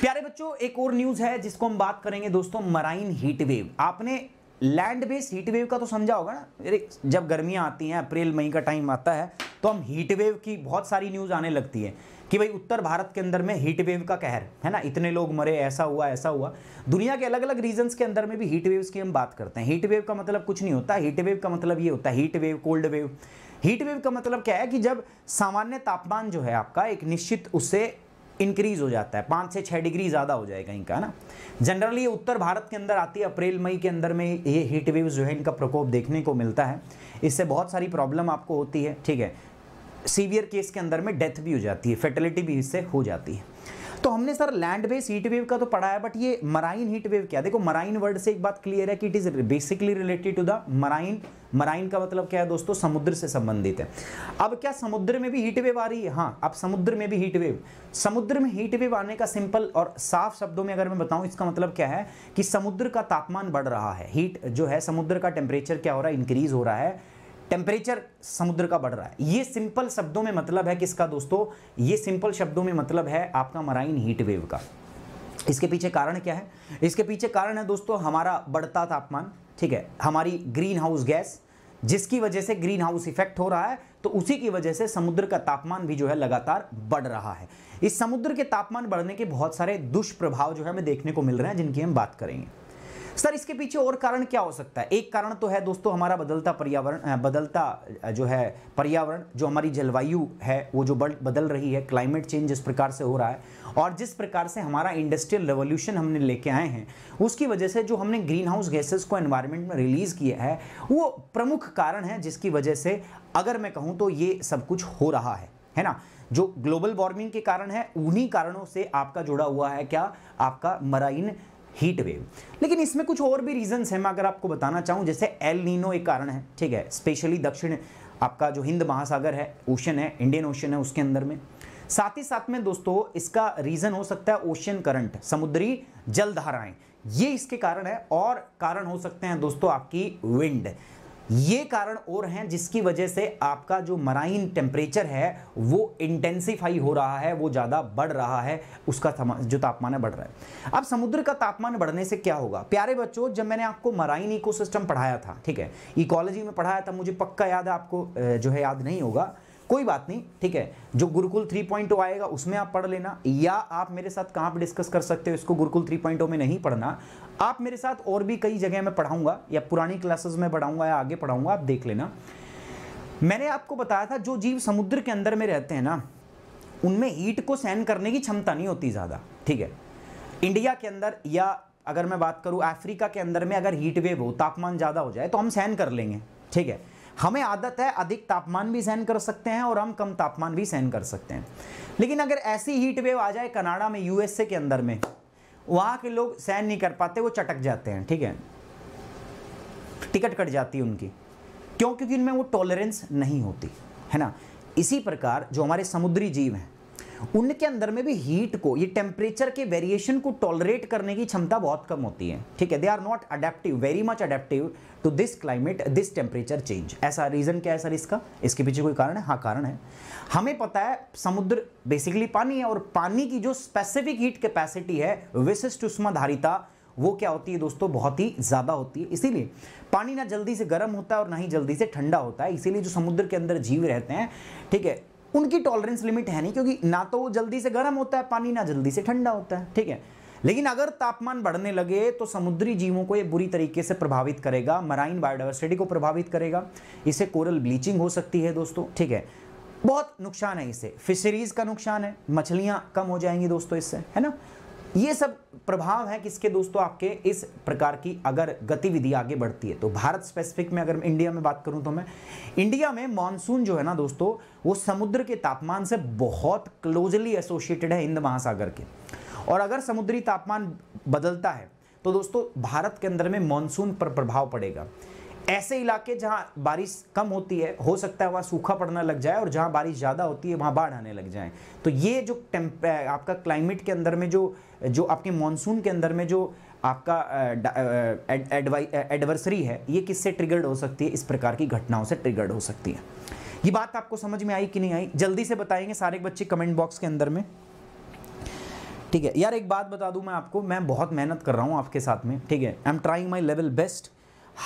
प्यारे बच्चों एक और न्यूज है जिसको हम बात करेंगे दोस्तों मराइन हीट वेव आपने लैंड बेस हीट वेव का तो समझा होगा ना अरे जब गर्मियां आती हैं अप्रैल मई का टाइम आता है तो हम हीट वेव की बहुत सारी न्यूज़ आने लगती है कि भाई उत्तर भारत के अंदर में हीट वेव का कहर है ना इतने लोग मरे ऐसा हुआ ऐसा हुआ दुनिया के अलग अलग रीजन के अंदर में भी हीट की हम बात करते हैं हीट वेव का मतलब कुछ नहीं होता हीट वेव का मतलब ये होता है heat wave cold wave heat wave का मतलब क्या है कि जब सामान्य तापमान जो है आपका एक निश्चित उससे इंक्रीज़ हो जाता है पाँच से छः डिग्री ज़्यादा हो जाएगा इनका ना जनरली ये उत्तर भारत के अंदर आती है अप्रैल मई के अंदर में ये हीट वेव जो है इनका प्रकोप देखने को मिलता है इससे बहुत सारी प्रॉब्लम आपको होती है ठीक है सीवियर केस के अंदर में डेथ भी हो जाती है फर्टिलिटी भी इससे हो जाती है तो हमने sir land base heat wave का तो पढ़ा है बट ये मराइन हीट वेव क्या देखो मराइन वर्ड से एक बात क्लियर है कि it is basically related to the marine marine का मतलब क्या है दोस्तों समुद्र से संबंधित है अब क्या समुद्र में भी हीट वेव आ रही है हाँ अब समुद्र में भी हीट वेव समुद्र में हीट वेव आने का सिंपल और साफ शब्दों में अगर मैं बताऊं इसका मतलब क्या है कि समुद्र का तापमान बढ़ रहा है हीट जो है समुद्र का टेम्परेचर क्या हो रहा है इंक्रीज हो रहा है टेम्परेचर समुद्र का बढ़ रहा है ये सिंपल शब्दों में मतलब है किसका दोस्तों ये सिंपल शब्दों में मतलब है आपका मराइन हीट वेव का इसके पीछे कारण क्या है इसके पीछे कारण है दोस्तों हमारा बढ़ता तापमान ठीक है हमारी ग्रीन हाउस गैस जिसकी वजह से ग्रीन हाउस इफेक्ट हो रहा है तो उसी की वजह से समुद्र का तापमान भी जो है लगातार बढ़ रहा है इस समुद्र के तापमान बढ़ने के बहुत सारे दुष्प्रभाव जो है हमें देखने को मिल रहे हैं जिनकी हम बात करेंगे सर इसके पीछे और कारण क्या हो सकता है एक कारण तो है दोस्तों हमारा बदलता पर्यावरण बदलता जो है पर्यावरण जो हमारी जलवायु है वो जो बदल रही है क्लाइमेट चेंज जिस प्रकार से हो रहा है और जिस प्रकार से हमारा इंडस्ट्रियल रेवोल्यूशन हमने लेके आए हैं उसकी वजह से जो हमने ग्रीन हाउस गैसेज को एनवायरमेंट में रिलीज़ किया है वो प्रमुख कारण है जिसकी वजह से अगर मैं कहूँ तो ये सब कुछ हो रहा है है ना जो ग्लोबल वार्मिंग के कारण है उन्हीं कारणों से आपका जुड़ा हुआ है क्या आपका मराइन हीट वेव लेकिन इसमें कुछ और भी रीजंस हैं मैं अगर आपको बताना चाहूँ जैसे एल नीनो एक कारण है ठीक है स्पेशली दक्षिण आपका जो हिंद महासागर है ओशन है इंडियन ओशन है उसके अंदर में साथ ही साथ में दोस्तों इसका रीज़न हो सकता है ओशन करंट समुद्री जलधाराएं ये इसके कारण है और कारण हो सकते हैं दोस्तों आपकी विंड ये कारण और हैं जिसकी वजह से आपका जो मराइन टेम्परेचर है वो इंटेंसीफाई हो रहा है वो ज़्यादा बढ़ रहा है उसका जो तापमान है बढ़ रहा है अब समुद्र का तापमान बढ़ने से क्या होगा प्यारे बच्चों जब मैंने आपको मराइन इकोसिस्टम पढ़ाया था ठीक है इकोलॉजी में पढ़ाया था मुझे पक्का याद है आपको जो है याद नहीं होगा कोई बात नहीं ठीक है जो गुरुकुल 3.0 आएगा उसमें आप पढ़ लेना या आप मेरे साथ कहाँ पर डिस्कस कर सकते हो इसको गुरुकुल 3.0 में नहीं पढ़ना आप मेरे साथ और भी कई जगह में पढ़ाऊंगा या पुरानी क्लासेस में पढ़ाऊंगा या आगे पढ़ाऊंगा आप देख लेना मैंने आपको बताया था जो जीव समुद्र के अंदर में रहते हैं ना उनमें हीट को सहन करने की क्षमता नहीं होती ज़्यादा ठीक है इंडिया के अंदर या अगर मैं बात करूँ अफ्रीका के अंदर में अगर हीट वेव हो तापमान ज़्यादा हो जाए तो हम सहन कर लेंगे ठीक है हमें आदत है अधिक तापमान भी सहन कर सकते हैं और हम कम तापमान भी सहन कर सकते हैं लेकिन अगर ऐसी हीट वेव आ जाए कनाडा में यूएसए के अंदर में वहां के लोग सहन नहीं कर पाते वो चटक जाते हैं ठीक है टिकट कट जाती है उनकी क्यों क्योंकि उनमें वो टॉलरेंस नहीं होती है ना इसी प्रकार जो हमारे समुद्री जीव हैं उनके अंदर में भी हीट को ये टेम्परेचर के वेरिएशन को टॉलरेट करने की क्षमता बहुत कम होती है ठीक है they are not adaptive very much adaptive to this climate this temperature change ऐसा रीज़न क्या है सर इसका इसके पीछे कोई कारण है हाँ कारण है हमें पता है समुद्र बेसिकली पानी है और पानी की जो स्पेसिफिक हीट कैपेसिटी है विशिष्ट उष्माधारिता वो क्या होती है दोस्तों बहुत ही ज़्यादा होती है इसीलिए पानी ना जल्दी से गर्म होता है और ना ही जल्दी से ठंडा होता है इसीलिए जो समुद्र के अंदर जीव रहते हैं ठीक है उनकी टॉलरेंस लिमिट है नहीं क्योंकि ना तो वो जल्दी से गर्म होता है पानी ना जल्दी से ठंडा होता है ठीक है लेकिन अगर तापमान बढ़ने लगे तो समुद्री जीवों को ये बुरी तरीके से प्रभावित करेगा मराइन बायोडाइवर्सिटी को प्रभावित करेगा इसे कोरल ब्लीचिंग हो सकती है दोस्तों ठीक है बहुत नुकसान है इससे फिशरीज का नुकसान है मछलियाँ कम हो जाएंगी दोस्तों इससे है ना ये सब प्रभाव है किसके दोस्तों आपके इस प्रकार की अगर गतिविधि आगे बढ़ती है तो भारत स्पेसिफिक में अगर इंडिया में बात करूं तो मैं इंडिया में मानसून जो है ना दोस्तों वो समुद्र के तापमान से बहुत क्लोजली एसोसिएटेड है हिंद महासागर के और अगर समुद्री तापमान बदलता है तो दोस्तों भारत के अंदर में मानसून पर प्रभाव पड़ेगा ऐसे इलाके जहाँ बारिश कम होती है हो सकता है वहाँ सूखा पड़ना लग जाए और जहाँ बारिश ज़्यादा होती है वहाँ बाढ़ आने लग जाए तो ये जो टेम्प आपका क्लाइमेट के अंदर में जो जो आपके मानसून के अंदर में जो आपका एडवर्सरी है ये किससे ट्रिगर्ड हो सकती है इस प्रकार की घटनाओं से ट्रिगर्ड हो सकती है ये बात आपको समझ में आई कि नहीं आई जल्दी से बताएंगे सारे बच्चे कमेंट बॉक्स के अंदर में ठीक है यार एक बात बता दूं मैं आपको मैं बहुत मेहनत कर रहा हूँ आपके साथ में ठीक है I am trying my level best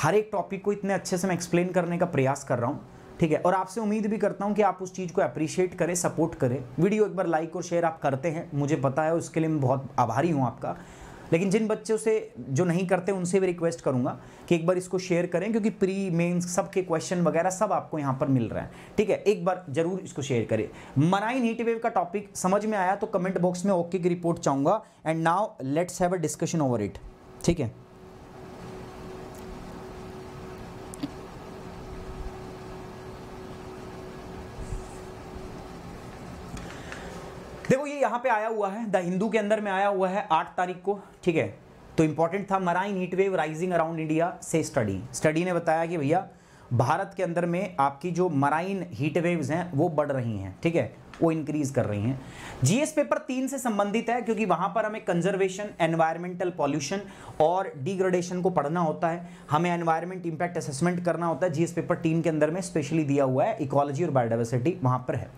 हर एक टॉपिक को इतने अच्छे से मैं एक्सप्लेन करने का प्रयास कर रहा हूँ ठीक है और आपसे उम्मीद भी करता हूँ कि आप उस चीज़ को अप्रिशिएट करें सपोर्ट करें वीडियो एक बार लाइक और शेयर आप करते हैं मुझे पता है उसके लिए मैं बहुत आभारी हूँ आपका लेकिन जिन बच्चों से जो नहीं करते उनसे भी रिक्वेस्ट करूँगा कि एक बार इसको शेयर करें क्योंकि प्री मेंस सब के क्वेश्चन वगैरह सब आपको यहाँ पर मिल रहा है ठीक है एक बार जरूर इसको शेयर करें मराइन हीट वेव का टॉपिक समझ में आया तो कमेंट बॉक्स में ओके की रिपोर्ट चाहूँगा and now let's have a discussion over it ठीक है देखो ये यहाँ पे आया हुआ है द हिंदू के अंदर में आया हुआ है आठ तारीख को ठीक है तो इंपॉर्टेंट था marine heat wave rising around India से स्टडी स्टडी ने बताया कि भैया भारत के अंदर में आपकी जो मराइन हीट वेव्स हैं वो बढ़ रही हैं ठीक है वो इंक्रीज कर रही हैं जीएस पेपर तीन से संबंधित है क्योंकि वहां पर हमें कंजर्वेशन एनवायरमेंटल पॉल्यूशन और डिग्रेडेशन को पढ़ना होता है हमें एनवायरमेंट इंपैक्ट असेसमेंट करना होता है जीएस पेपर तीन के अंदर में स्पेशली दिया हुआ है इकोलॉजी और बायोडाइवर्सिटी वहां पर है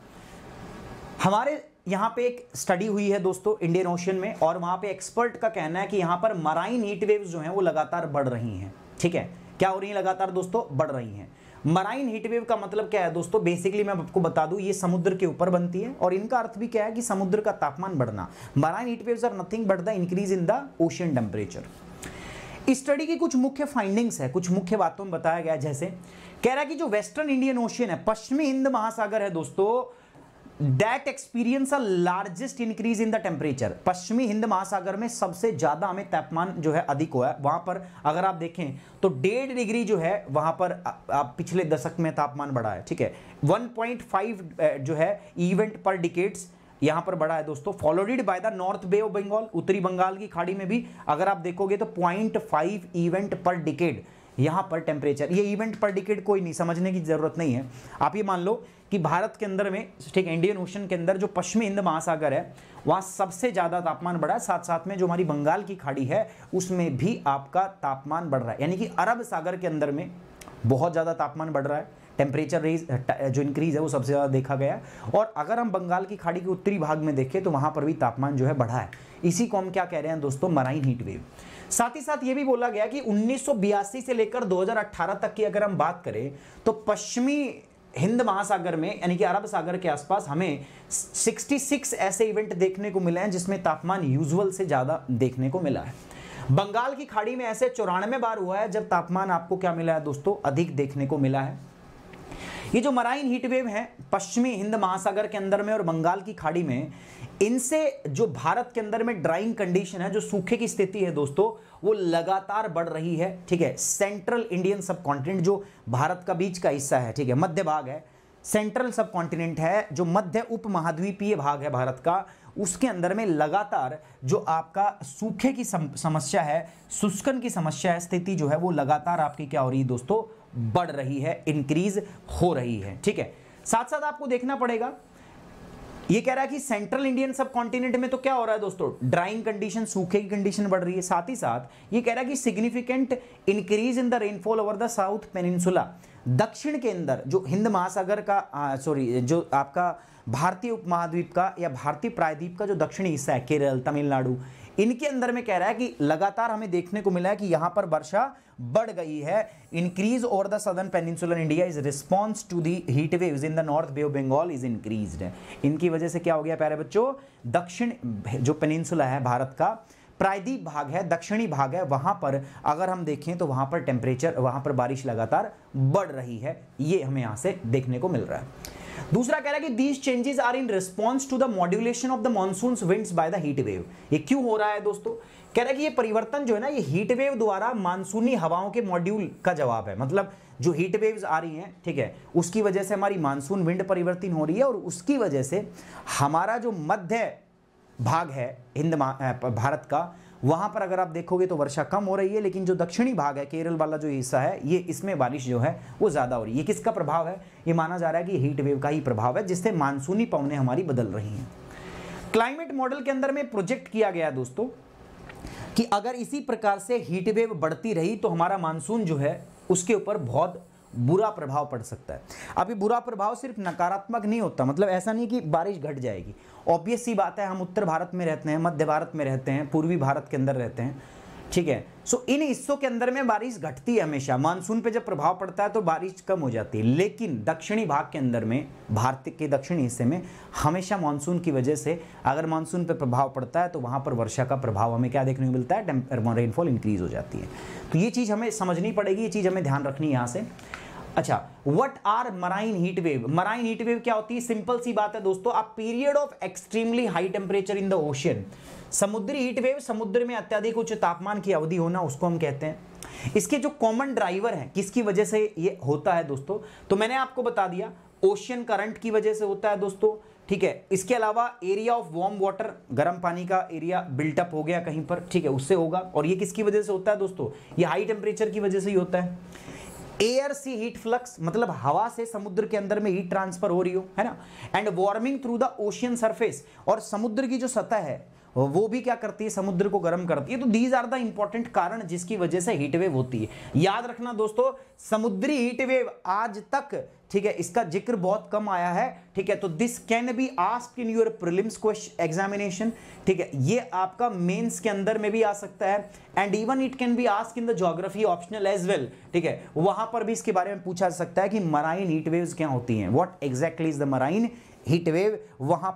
हमारे यहाँ पे एक स्टडी हुई है दोस्तों इंडियन ओशन में और वहाँ पे एक्सपर्ट का कहना है कि यहाँ पर मराइन हीट वेव्स जो हैं वो लगातार बढ़ रही हैं ठीक है क्या हो रही है लगातार दोस्तों बढ़ रही हैं मराइन हीट वेव का मतलब क्या है दोस्तों बेसिकली मैं आपको बता दूं ये समुद्र के ऊपर बनती है और इनका अर्थ भी क्या है कि समुद्र का तापमान बढ़ना marine heat waves are nothing but the increase in the ocean temperature study की कुछ मुख्य फाइंडिंग्स है कुछ मुख्य बातों में बताया गया जैसे कह रहा है कि जो वेस्टर्न इंडियन ओशियन है पश्चिमी हिंद महासागर है दोस्तों that experience a largest increase in the temperature पश्चिमी हिंद महासागर में सबसे ज़्यादा हमें तापमान जो है अधिक हुआ है वहां पर अगर आप देखें तो डेढ़ डिग्री जो है वहां पर आप पिछले दशक में तापमान बढ़ा है ठीक है 1.5 जो है इवेंट पर डिकेट्स यहां पर बढ़ा है दोस्तों followed by the north bay of Bengal उत्तरी बंगाल की खाड़ी में भी अगर आप देखोगे तो पॉइंट इवेंट पर डिकेड यहाँ पर टेम्परेचर ये इवेंट पर डिकेट कोई नहीं समझने की ज़रूरत नहीं है आप ये मान लो कि भारत के अंदर में ठीक इंडियन ओशन के अंदर जो पश्चिमी हिंद महासागर है वहाँ सबसे ज़्यादा तापमान बढ़ा है साथ साथ में जो हमारी बंगाल की खाड़ी है उसमें भी आपका तापमान बढ़ रहा है यानी कि अरब सागर के अंदर में बहुत ज़्यादा तापमान बढ़ रहा है टेम्परेचर रेज जो इंक्रीज़ है वो सबसे ज़्यादा देखा गया है और अगर हम बंगाल की खाड़ी के उत्तरी भाग में देखें तो वहाँ पर भी तापमान जो है बढ़ा है इसी को हम क्या कह रहे हैं दोस्तों मराइन हीट वेव साथ ही साथ ये भी बोला गया कि 1982 से लेकर 2018 तक की अगर हम बात करें तो पश्चिमी हिंद महासागर में यानी कि अरब सागर के आसपास हमें 66 ऐसे इवेंट देखने को मिले हैं जिसमें तापमान यूजुअल से ज़्यादा देखने को मिला है बंगाल की खाड़ी में ऐसे चौरानवे बार हुआ है जब तापमान आपको क्या मिला है दोस्तों अधिक देखने को मिला है ये जो मराइन हीटवेव है पश्चिमी हिंद महासागर के अंदर में और बंगाल की खाड़ी में इनसे जो भारत के अंदर में ड्राइंग कंडीशन है जो सूखे की स्थिति है दोस्तों वो लगातार बढ़ रही है ठीक है सेंट्रल इंडियन सब कॉन्टिनेंट जो भारत का बीच का हिस्सा है ठीक है मध्य भाग है सेंट्रल सब कॉन्टिनेंट है जो मध्य उप महाद्वीपीय भाग है भारत का उसके अंदर में लगातार जो आपका सूखे की समस्या है शुष्कन की समस्या है स्थिति जो है वो लगातार आपकी क्या हो रही है दोस्तों बढ़ रही है इंक्रीज हो रही है ठीक है साथ साथ आपको देखना पड़ेगा ये कह रहा है कि सेंट्रल इंडियन सब कॉन्टिनेंट में तो क्या हो रहा है दोस्तों ड्राइंग कंडीशन सूखे की कंडीशन बढ़ रही है साथ ही साथ ये कह रहा है कि significant increase in the rainfall over the south peninsula दक्षिण के अंदर जो हिंद महासागर का सॉरी जो आपका भारतीय उपमहाद्वीप का या भारतीय प्रायद्वीप का जो दक्षिणी हिस्सा है केरल तमिलनाडु इनके अंदर में कह रहा है कि लगातार हमें देखने को मिला है कि यहां पर वर्षा बढ़ गई है increase over the southern peninsular India is response to the heat waves in the north bay of Bengal is increase इनकी वजह से क्या हो गया प्यारे बच्चों दक्षिण जो पेनिनसुला है भारत का प्रायदीप भाग है दक्षिणी भाग है वहां पर अगर हम देखें तो वहां पर टेम्परेचर वहां पर बारिश लगातार बढ़ रही है ये हमें यहां से देखने को मिल रहा है दूसरा कह रहा है कि these changes are in response to the modulation of the monsoon winds by the heat wave ये क्यों हो रहा है दोस्तों कह रहा है कि ये परिवर्तन जो है ना ये हीट वेव द्वारा मानसूनी हवाओं के मॉड्यूल का जवाब है मतलब जो हीट वेव्स आ रही हैं ठीक है उसकी वजह से हमारी मानसून विंड परिवर्तन हो रही है और उसकी वजह से हमारा जो मध्य भाग है हिंद भारत का वहां पर अगर आप देखोगे तो वर्षा कम हो रही है लेकिन जो दक्षिणी भाग है केरल वाला जो हिस्सा है ये इसमें बारिश जो है वो ज़्यादा हो रही है किसका प्रभाव है ये माना जा रहा है कि हीट वेव का ही प्रभाव है जिससे मानसूनी पवने हमारी बदल रही हैं क्लाइमेट मॉडल के अंदर में प्रोजेक्ट किया गया दोस्तों कि अगर इसी प्रकार से हीट वेव बढ़ती रही तो हमारा मानसून जो है उसके ऊपर बहुत बुरा प्रभाव पड़ सकता है अभी बुरा प्रभाव सिर्फ नकारात्मक नहीं होता मतलब ऐसा नहीं कि बारिश घट जाएगी ऑब्वियस सी बात है हम उत्तर भारत में रहते हैं मध्य भारत में रहते हैं पूर्वी भारत के अंदर रहते हैं ठीक है सो so, इन हिस्सों के अंदर में बारिश घटती है हमेशा मानसून पे जब प्रभाव पड़ता है तो बारिश कम हो जाती है लेकिन दक्षिणी भाग के अंदर में भारत के दक्षिणी हिस्से में हमेशा मानसून की वजह से अगर मानसून पे प्रभाव पड़ता है तो वहाँ पर वर्षा का प्रभाव हमें क्या देखने को मिलता है रेनफॉल इंक्रीज हो जाती है तो ये चीज़ हमें समझनी पड़ेगी ये चीज़ हमें ध्यान रखनी है यहाँ से अच्छा what are marine heat wave marine heat wave क्या होती है सिंपल सी बात है दोस्तों आप period of extremely high temperature in the ocean समुद्री हीट वेव समुद्र में अत्यधिक उच्च तापमान की अवधि होना उसको हम कहते हैं इसके जो कॉमन ड्राइवर है किसकी वजह से ये होता है दोस्तों तो मैंने आपको बता दिया ओशियन करंट की वजह से होता है दोस्तों ठीक है इसके अलावा एरिया ऑफ वार्म वाटर गर्म पानी का एरिया बिल्टअप हो गया कहीं पर ठीक है उससे होगा और ये किसकी वजह से होता है दोस्तों ये हाई टेम्परेचर की वजह से ही होता है एयर सी हीट फ्लक्स मतलब हवा से समुद्र के अंदर में हीट ट्रांसफर हो रही हो है ना and warming through the ocean surface और समुद्र की जो सतह है वो भी क्या करती है समुद्र को गर्म करती है तो दीज आर द इंपॉर्टेंट कारण जिसकी वजह से हीटवेव होती है याद रखना दोस्तों समुद्री हीटवेव आज तक ठीक है इसका जिक्र बहुत कम आया है ठीक है तो this can be ask in your prelims question examination ठीक है ये आपका मेंस के अंदर में भी आ सकता है and even it can be ask in the geography optional as well ठीक है वहां पर भी इसके बारे में पूछा जा सकता है कि मराइन हीट वेव्स क्या होती हैं what exactly is the marine heat wave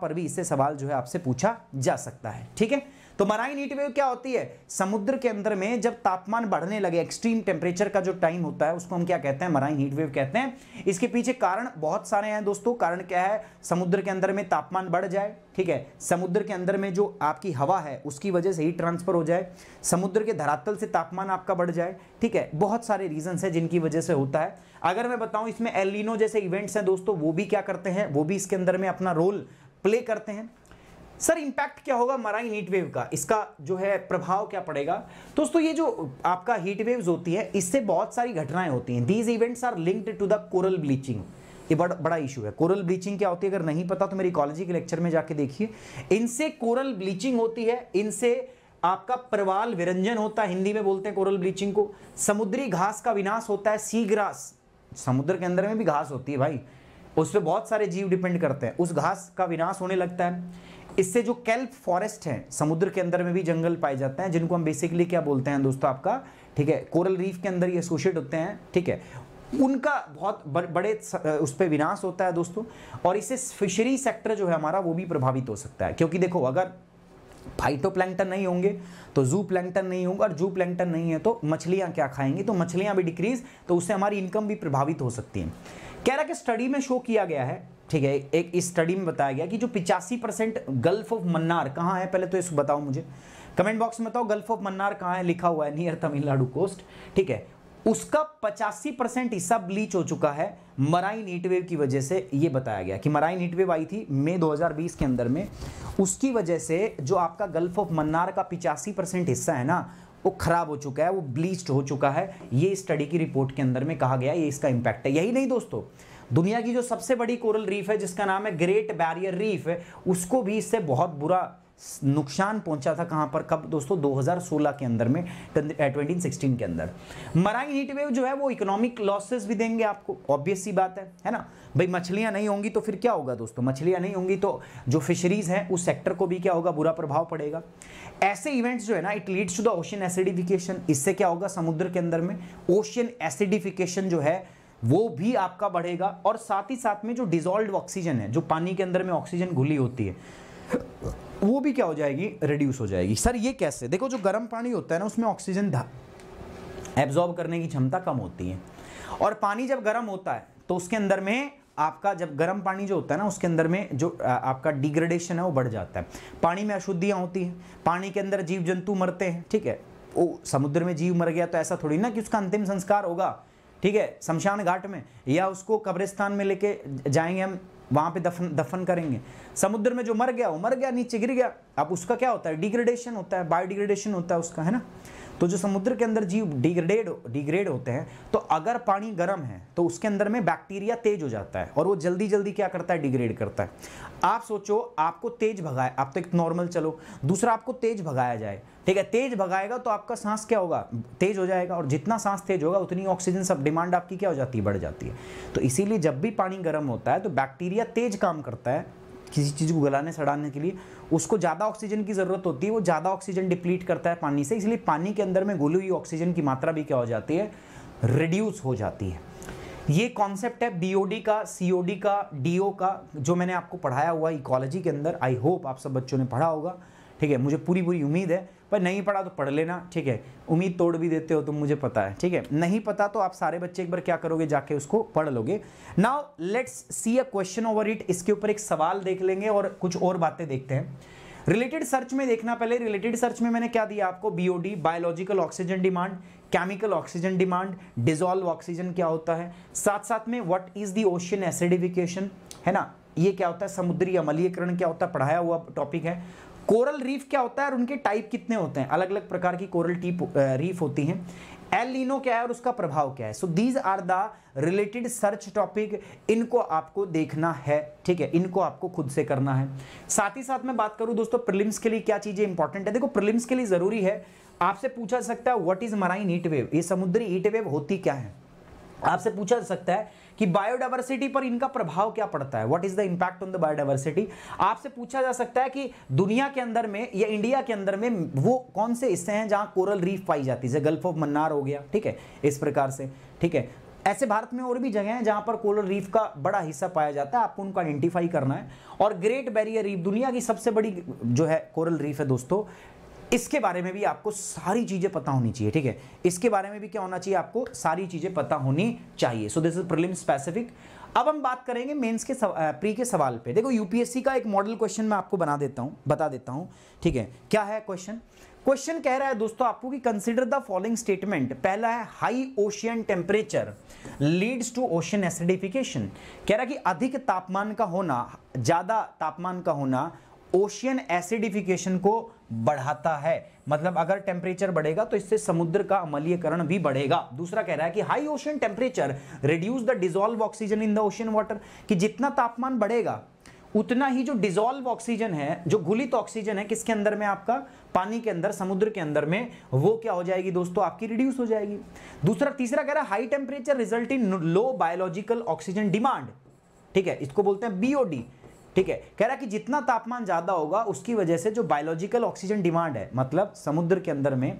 पर भी इससे सवाल जो है आपसे पूछा जा सकता है ठीक है तो मराइन हीट वेव क्या होती है समुद्र के अंदर में जब तापमान बढ़ने लगे एक्सट्रीम टेम्परेचर का जो टाइम होता है उसको हम क्या कहते हैं मराइन हीट वेव कहते हैं इसके पीछे कारण बहुत सारे हैं दोस्तों कारण क्या है समुद्र के अंदर में तापमान बढ़ जाए ठीक है समुद्र के अंदर में जो आपकी हवा है उसकी वजह से हीट ट्रांसफर हो जाए समुद्र के धरातल से तापमान आपका बढ़ जाए ठीक है बहुत सारे रीजन है जिनकी वजह से होता है अगर मैं बताऊं इसमें एलिनो जैसे इवेंट्स हैं दोस्तों वो भी क्या करते हैं वो भी इसके अंदर में अपना रोल प्ले करते हैं सर इंपैक्ट क्या होगा मराई हीट वेव का इसका जो है प्रभाव क्या पड़ेगा दोस्तों ये जो आपका हीट वेव्स होती है इससे बहुत सारी घटनाएं होती हैं these events are linked to the coral bleaching ये बड़, बड़ा इशू है कोरल ब्लीचिंग क्या होती है अगर नहीं पता तो मेरे इकोलॉजी के लेक्चर में जाके देखिए इनसे कोरल ब्लीचिंग होती है इनसे आपका प्रवाल विरंजन होता है हिंदी में बोलते हैं कोरल ब्लीचिंग को समुद्री घास का विनाश होता है सी ग्रास समुद्र के अंदर में भी घास होती है भाई उस पर बहुत सारे जीव डिपेंड करते हैं उस घास का विनाश होने लगता है इससे जो कैल्प फॉरेस्ट हैं समुद्र के अंदर में भी जंगल पाए जाते हैं जिनको हम बेसिकली क्या बोलते हैं दोस्तों आपका ठीक है कोरल रीफ के अंदर ये एसोशिएट होते हैं ठीक है उनका बहुत बड़े उस पर विनाश होता है दोस्तों और इससे फिशरी सेक्टर जो है हमारा वो भी प्रभावित हो सकता है क्योंकि देखो अगर फाइटोप्लैंकटन नहीं होंगे तो जू प्लैंकटन नहीं होगा और जू प्लैंकटन नहीं है तो मछलियाँ क्या खाएंगी तो मछलियाँ भी डिक्रीज तो उससे हमारी इनकम भी प्रभावित हो सकती हैं कैरा कि स्टडी में शो किया गया है ठीक है एक इस स्टडी में बताया गया कि जो पिचासी परसेंट गल्फ ऑफ मन्नार कहाँ है पहले तो इस बताओ मुझे कमेंट बॉक्स में बताओ गल्फ ऑफ मन्नार कहाँ है लिखा हुआ है नियर तमिलनाडु कोस्ट ठीक है उसका पचासी परसेंट हिस्सा ब्लीच हो चुका है मराइन हीटवेव की वजह से ये बताया गया कि मराइन हीटवेव आई थी मई 2020 के अंदर में उसकी वजह से जो आपका गल्फ ऑफ मन्नार का पिचासी परसेंट हिस्सा है ना वो खराब हो चुका है वो ब्लीच्ड हो चुका है ये स्टडी की रिपोर्ट के अंदर में कहा गया ये इसका इम्पैक्ट है यही नहीं दोस्तों दुनिया की जो सबसे बड़ी कोरल रीफ है जिसका नाम है ग्रेट बैरियर रीफ उसको भी इससे बहुत बुरा नुकसान पहुंचा था कहां पर कब दोस्तों 2016 के अंदर में 2016 के अंदर मराइन वेव जो है वो इकोनॉमिक लॉसेस भी देंगे आपको ऑब्वियस सी बात है है ना भाई मछलियां नहीं होंगी तो फिर क्या होगा दोस्तों मछलियां नहीं होंगी तो जो फिशरीज हैं उस सेक्टर को भी क्या होगा बुरा प्रभाव पड़ेगा ऐसे इवेंट्स जो है ना it leads to the ocean acidification इससे क्या होगा समुद्र के अंदर में ओशियन एसिडिफिकेशन जो है वो भी आपका बढ़ेगा और साथ ही साथ में जो डिजोल्व ऑक्सीजन है जो पानी के अंदर में ऑक्सीजन घुली होती है वो भी क्या हो जाएगी रिड्यूस हो जाएगी सर ये कैसे देखो जो गर्म पानी होता है ना उसमें ऑक्सीजन एब्जॉर्ब करने की क्षमता कम होती है और पानी जब गर्म होता है तो उसके अंदर में आपका जब गर्म पानी जो होता है ना उसके अंदर में जो आपका डिग्रेडेशन है वो बढ़ जाता है पानी में अशुद्धियाँ होती हैं पानी के अंदर जीव जंतु मरते हैं ठीक है वो समुद्र में जीव मर गया तो ऐसा थोड़ी ना कि उसका अंतिम संस्कार होगा ठीक है शमशान घाट में या उसको कब्रिस्तान में लेके जाएंगे हम वहाँ पे दफन दफन करेंगे समुद्र में जो मर गया वो मर गया नीचे गिर गया अब उसका क्या होता है डिग्रेडेशन होता है बायोडिग्रेडेशन होता है उसका है ना तो जो समुद्र के अंदर जीव डिग्रेडेड डिग्रेड होते हैं तो अगर पानी गर्म है तो उसके अंदर में बैक्टीरिया तेज हो जाता है और वो जल्दी जल्दी क्या करता है डिग्रेड करता है आप सोचो आपको तेज भगाए आप तो एक नॉर्मल चलो दूसरा आपको तेज भगाया जाए ठीक है तेज भगाएगा तो आपका सांस क्या होगा तेज हो जाएगा और जितना सांस तेज होगा उतनी ऑक्सीजन सब डिमांड आपकी क्या हो जाती है बढ़ जाती है तो इसीलिए जब भी पानी गर्म होता है तो बैक्टीरिया तेज काम करता है किसी चीज़ को गलाने सड़ाने के लिए उसको ज़्यादा ऑक्सीजन की ज़रूरत होती है वो ज़्यादा ऑक्सीजन डिप्लीट करता है पानी से इसलिए पानी के अंदर में घुली हुई ऑक्सीजन की मात्रा भी क्या हो जाती है रिड्यूस हो जाती है ये कॉन्सेप्ट है बीओडी का सीओडी का डीओ का जो मैंने आपको पढ़ाया हुआ इकोलॉजी के अंदर आई होप आप सब बच्चों ने पढ़ा होगा ठीक है मुझे पूरी पूरी उम्मीद है पर नहीं पढ़ा तो पढ़ लेना ठीक है उम्मीद तोड़ भी देते हो तुम तो मुझे पता है ठीक है नहीं पता तो आप सारे बच्चे एक बार क्या करोगे जाके उसको पढ़ लोगे now let's see a question over it इसके ऊपर एक सवाल देख लेंगे और कुछ और बातें देखते हैं रिलेटेड सर्च में देखना पहले रिलेटेड सर्च में मैंने क्या दिया आपको BOD biological oxygen demand chemical oxygen demand dissolve oxygen क्या होता है साथ साथ में what is the ocean acidification है ना ये क्या होता है समुद्री अमलीकरण क्या होता है पढ़ाया हुआ टॉपिक है कोरल रीफ क्या होता है और उनके टाइप कितने होते हैं अलग अलग प्रकार की कोरल टीप रीफ होती हैं एल क्या है और उसका प्रभाव क्या है so these are the related search topic इनको आपको देखना है ठीक है इनको आपको खुद से करना है साथ ही साथ मैं बात करूं दोस्तों प्रिलिम्स के लिए क्या चीजें इंपॉर्टेंट है देखो प्रिलिम्स के लिए जरूरी है आपसे पूछा सकता है what is marine heat wave ये समुद्री ईट वेव होती क्या है आपसे पूछा सकता है कि बायोडाइवर्सिटी पर इनका प्रभाव क्या पड़ता है what is the impact on the biodiversity आपसे पूछा जा सकता है कि दुनिया के अंदर में या इंडिया के अंदर में वो कौन से हिस्से हैं जहां कोरल रीफ पाई जाती है गल्फ ऑफ मन्नार हो गया ठीक है इस प्रकार से ठीक है ऐसे भारत में और भी जगह हैं जहां पर कोरल रीफ का बड़ा हिस्सा पाया जाता है आपको उनको आइडेंटिफाई करना है और ग्रेट बैरियर रीफ दुनिया की सबसे बड़ी जो है कोरल रीफ है दोस्तों इसके बारे में भी आपको सारी चीज़ें पता होनी चाहिए ठीक है इसके बारे में भी क्या होना चाहिए आपको सारी चीज़ें पता होनी चाहिए so this is prelim specific अब हम बात करेंगे मेंस के प्री के सवाल पे देखो यूपीएससी का एक मॉडल क्वेश्चन मैं आपको बना देता हूं बता देता हूं ठीक है क्या है क्वेश्चन क्वेश्चन कह रहा है दोस्तों आपको कि कंसीडर द फॉलोइंग स्टेटमेंट पहला है high ocean temperature leads to ocean acidification कह रहा है कि अधिक तापमान का होना ज़्यादा तापमान का होना ओशियन एसिडिफिकेशन को बढ़ाता है मतलब अगर टेम्परेचर बढ़ेगा तो इससे समुद्र का अमलीकरण भी बढ़ेगा दूसरा कह रहा है कि high ocean temperature reduce the dissolve oxygen in the ocean water कि जितना तापमान बढ़ेगा उतना ही जो डिजोल्व ऑक्सीजन है जो घुलित ऑक्सीजन है किसके अंदर में आपका पानी के अंदर समुद्र के अंदर में वो क्या हो जाएगी दोस्तों आपकी रिड्यूस हो जाएगी दूसरा तीसरा कह रहा है high temperature result in low biological oxygen demand ठीक है इसको बोलते हैं बीओडी ठीक है कह रहा कि जितना तापमान ज़्यादा होगा उसकी वजह से जो बायोलॉजिकल ऑक्सीजन डिमांड है मतलब समुद्र के अंदर में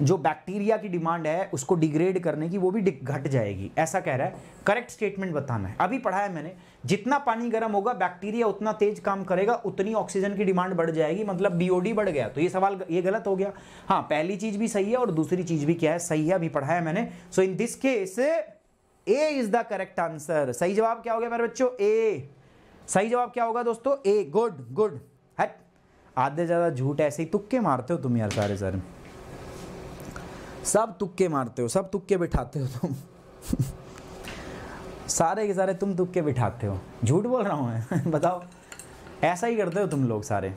जो बैक्टीरिया की डिमांड है उसको डिग्रेड करने की वो भी घट जाएगी ऐसा कह रहा है करेक्ट स्टेटमेंट बताना है अभी पढ़ा है मैंने जितना पानी गर्म होगा बैक्टीरिया उतना तेज काम करेगा उतनी ऑक्सीजन की डिमांड बढ़ जाएगी मतलब बीओडी बढ़ गया तो ये सवाल ये गलत हो गया हाँ पहली चीज़ भी सही है और दूसरी चीज़ भी क्या है सही है अभी पढ़ा है मैंने so in this case A is the correct answer सही जवाब क्या हो गया मेरे बच्चों ए सही जवाब क्या होगा दोस्तों ए गुड गुड हट आधे ज़्यादा झूठ ऐसे ही तुक्के मारते हो तुम यार सारे सारे सब तुक्के मारते हो सब तुक्के बिठाते हो तुम सारे के सारे तुम तुक्के बिठाते हो झूठ बोल रहा हूँ मैं बताओ ऐसा ही करते हो तुम लोग सारे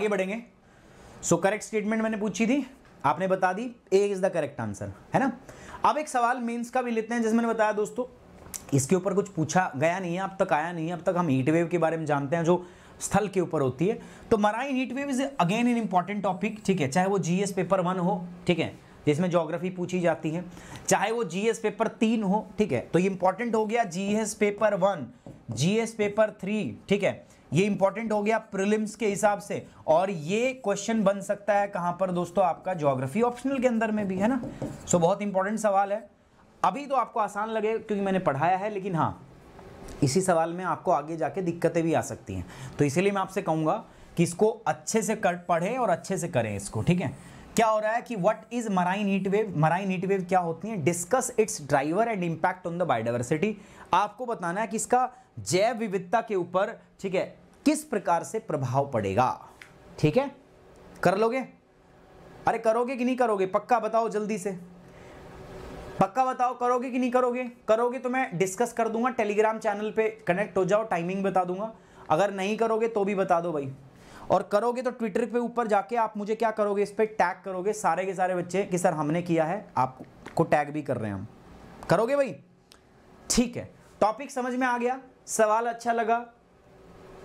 आगे बढ़ेंगे सो करेक्ट स्टेटमेंट मैंने पूछी थी आपने बता दी A is the correct answer है ना अब एक सवाल मीन्स का भी लेते हैं जैसे मैंने बताया दोस्तों इसके ऊपर कुछ पूछा गया नहीं है अब तक आया नहीं है अब तक हम हीटवेव के बारे में जानते हैं जो स्थल के ऊपर होती है तो marine heatwave is again an important topic ठीक है चाहे वो जीएस पेपर वन हो ठीक है जिसमें ज्योग्राफी पूछी जाती है चाहे वो जीएस पेपर तीन हो ठीक है तो ये इंपॉर्टेंट हो गया GS paper one GS paper three ठीक है ये इंपॉर्टेंट हो गया प्रिलिम्स के हिसाब से और ये क्वेश्चन बन सकता है कहां पर दोस्तों आपका ज्योग्राफी ऑप्शनल के अंदर में भी है ना सो so, बहुत इंपॉर्टेंट सवाल है अभी तो आपको आसान लगे क्योंकि मैंने पढ़ाया है लेकिन हाँ इसी सवाल में आपको आगे जाके दिक्कतें भी आ सकती हैं तो इसीलिए मैं आपसे कहूंगा कि इसको अच्छे से कर पढ़ें और अच्छे से करें इसको ठीक है क्या हो रहा है कि what is marine heat wave marine heat wave क्या होती है discuss its driver and impact on the biodiversity आपको बताना है कि इसका जैव विविधता के ऊपर ठीक है किस प्रकार से प्रभाव पड़ेगा ठीक है कर लोगे अरे करोगे कि नहीं करोगे पक्का बताओ जल्दी से पक्का बताओ करोगे कि नहीं करोगे करोगे तो मैं डिस्कस कर दूंगा टेलीग्राम चैनल पे कनेक्ट हो जाओ टाइमिंग बता दूंगा अगर नहीं करोगे तो भी बता दो भाई और करोगे तो ट्विटर पे ऊपर जाके आप मुझे क्या करोगे इस पर टैग करोगे सारे के सारे बच्चे कि सर हमने किया है आपको टैग भी कर रहे हैं हम करोगे भाई ठीक है टॉपिक समझ में आ गया सवाल अच्छा लगा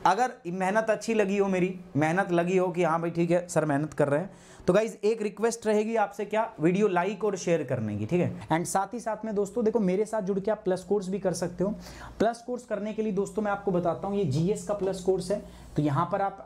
अगर मेहनत अच्छी लगी हो मेरी मेहनत लगी हो कि हाँ भाई ठीक है सर मेहनत कर रहे हैं तो गाइज एक रिक्वेस्ट रहेगी आपसे क्या वीडियो लाइक और शेयर करने की ठीक है एंड साथ ही साथ में दोस्तों देखो मेरे साथ जुड़ के आप प्लस कोर्स भी कर सकते हो प्लस कोर्स करने के लिए दोस्तों मैं आपको बताता हूँ ये जीएस का प्लस कोर्स है तो यहाँ पर आप